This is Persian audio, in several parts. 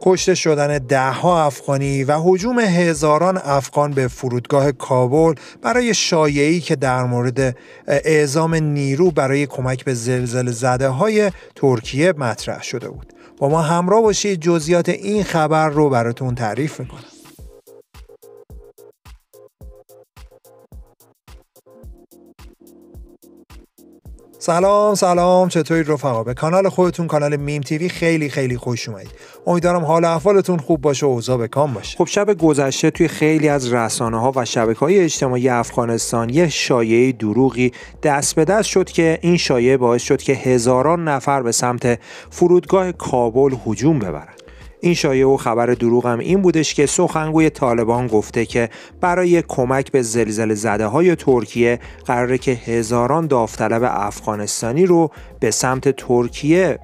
کشته شدن دهها افغانی و حجوم هزاران افغان به فرودگاه کابل برای شایعی که در مورد اعزام نیرو برای کمک به زلزل زده های ترکیه مطرح شده بود با ما همراه باشید جزیات این خبر رو براتون تعریف میکنم سلام سلام چطورید رفقا به کانال خودتون کانال میم تیوی خیلی خیلی خوش اومدید امیدوارم حال احوالتون خوب باشه و اوضاع به کام باشه خب شب گذشته توی خیلی از رسانه ها و شبکه های اجتماعی افغانستان یه شایعه دروغی دست به دست شد که این شایعه باعث شد که هزاران نفر به سمت فرودگاه کابل هجوم ببرد این شایعه و خبر دروغم این بودش که سخنگوی طالبان گفته که برای کمک به زلزله زده های ترکیه قراره که هزاران داوطلب افغانستانی رو به سمت ترکیه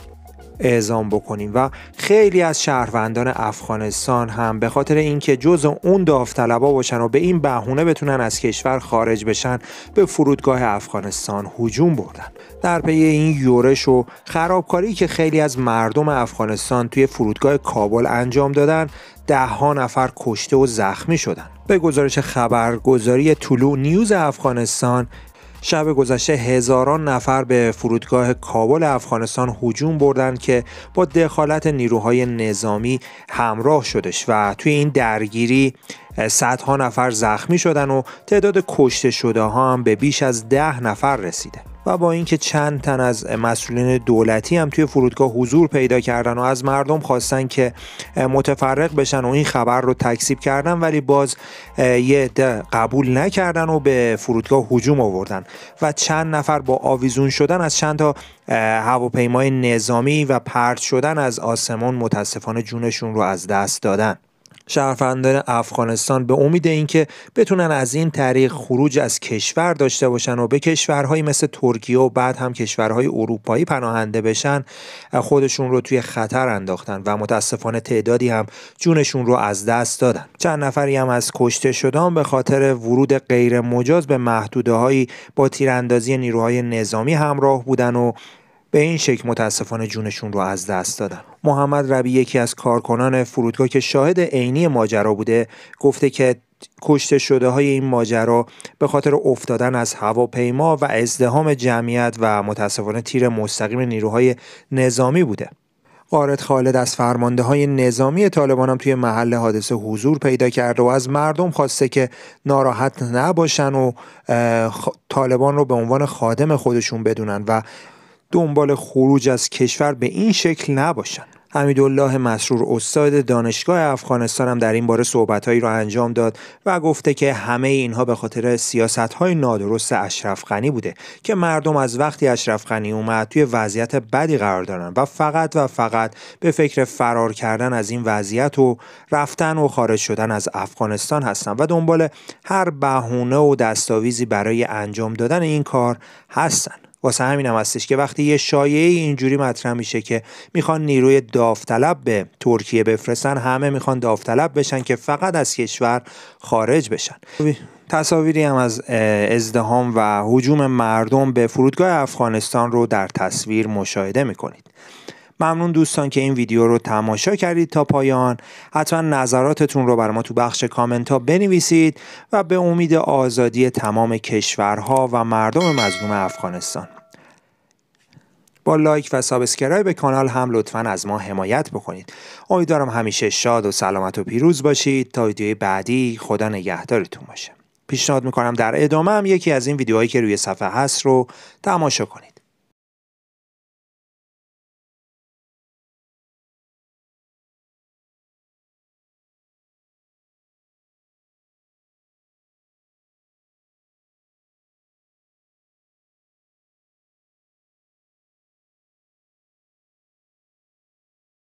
اعزام بکنیم و خیلی از شهروندان افغانستان هم به خاطر اینکه جزء اون داوطلبا باشن و به این بهونه بتونن از کشور خارج بشن به فرودگاه افغانستان هجوم بردن در پی این یورش و خرابکاری که خیلی از مردم افغانستان توی فرودگاه کابل انجام دادن ده ها نفر کشته و زخمی شدن به گزارش خبرگزاری طلوع نیوز افغانستان شب گذشته هزاران نفر به فرودگاه کابل افغانستان هجوم بردند که با دخالت نیروهای نظامی همراه شدش و توی این درگیری صدها نفر زخمی شدن و تعداد کشته شده ها هم به بیش از ده نفر رسیده و با اینکه چند تن از مسئولین دولتی هم توی فرودگاه حضور پیدا کردن و از مردم خواستن که متفرق بشن و این خبر رو تکسیب کردن ولی باز یه عده قبول نکردن و به فرودگاه حجوم آوردن و چند نفر با آویزون شدن از چند تا هواپیمای نظامی و پرت شدن از آسمان متاسفانه جونشون رو از دست دادن شهروندان افغانستان به امید اینکه بتونن از این طریق خروج از کشور داشته باشن و به کشورهایی مثل ترکیه و بعد هم کشورهای اروپایی پناهنده بشن خودشون رو توی خطر انداختن و متاسفانه تعدادی هم جونشون رو از دست دادن چند نفری هم از کشته شدن به خاطر ورود غیر مجاز به محدوده با تیراندازی نیروهای نظامی همراه بودن و به این شکل متاسفانه جونشون رو از دست دادن محمد ربی یکی از کارکنان فرودگاه که شاهد عینی ماجرا بوده گفته که کشته شده های این ماجرا به خاطر افتادن از هواپیما و ازدهام جمعیت و متاسفانه تیر مستقیم نیروهای نظامی بوده قارد خالد از فرمانده های نظامی طالبان هم توی محل حادثه حضور پیدا کرده و از مردم خواسته که ناراحت نباشن و طالبان رو به عنوان خادم خودشون بدونن و دنبال خروج از کشور به این شکل نباشند حمیدالله مسرور استاد دانشگاه افغانستان هم در این باره صحبتهایی را انجام داد و گفته که همه اینها به خاطر سیاست های نادرست اشرف غنی بوده که مردم از وقتی اشرف غنی اومد توی وضعیت بدی قرار دارن و فقط و فقط به فکر فرار کردن از این وضعیت و رفتن و خارج شدن از افغانستان هستن و دنبال هر بهونه و دستاویزی برای انجام دادن این کار هستن. واسه همینم هم هستش که وقتی یه شایعه اینجوری مطرح میشه که میخوان نیروی داوطلب به ترکیه بفرستن همه میخوان داوطلب بشن که فقط از کشور خارج بشن تصاویری هم از ازدهام و حجوم مردم به فرودگاه افغانستان رو در تصویر مشاهده میکنید ممنون دوستان که این ویدیو رو تماشا کردید تا پایان حتما نظراتتون رو بر ما تو بخش کامنت ها بنویسید و به امید آزادی تمام کشورها و مردم مظلوم افغانستان با لایک و سابسکرایب کانال هم لطفا از ما حمایت بکنید امیدوارم همیشه شاد و سلامت و پیروز باشید تا ویدیوی بعدی خدا نگهدارتون باشه پیشنهاد میکنم در ادامه هم یکی از این ویدیوهایی که روی صفحه هست رو تماشا کنید